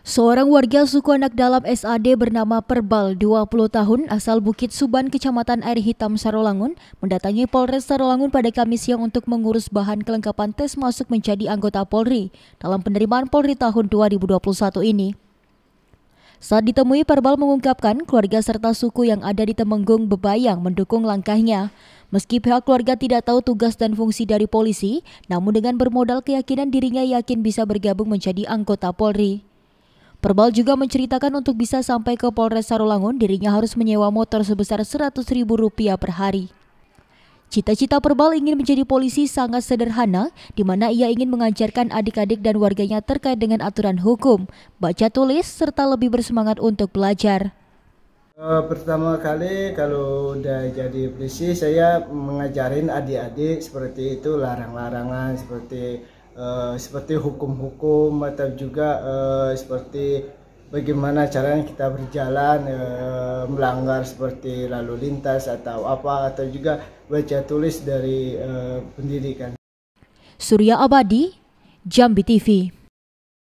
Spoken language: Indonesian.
Seorang warga suku anak dalam SAD bernama Perbal, 20 tahun, asal Bukit Suban, Kecamatan Air Hitam, Sarolangun, mendatangi Polres Sarolangun pada Kamis siang untuk mengurus bahan kelengkapan tes masuk menjadi anggota Polri dalam penerimaan Polri tahun 2021 ini. Saat ditemui, Perbal mengungkapkan keluarga serta suku yang ada di Temenggung Bebayang mendukung langkahnya. Meski pihak keluarga tidak tahu tugas dan fungsi dari polisi, namun dengan bermodal keyakinan dirinya yakin bisa bergabung menjadi anggota Polri. Perbal juga menceritakan untuk bisa sampai ke Polres Sarolangun dirinya harus menyewa motor sebesar Rp100.000 per hari. Cita-cita Perbal ingin menjadi polisi sangat sederhana, di mana ia ingin mengajarkan adik-adik dan warganya terkait dengan aturan hukum, baca tulis, serta lebih bersemangat untuk belajar. Eh, pertama kali kalau udah jadi polisi, saya mengajarin adik-adik seperti itu, larang-larangan, seperti Eh, seperti hukum-hukum atau juga uh, seperti bagaimana caranya kita berjalan uh, melanggar seperti lalu lintas atau apa atau juga baca tulis dari uh, pendidikan. Surya Abadi, Jambi TV.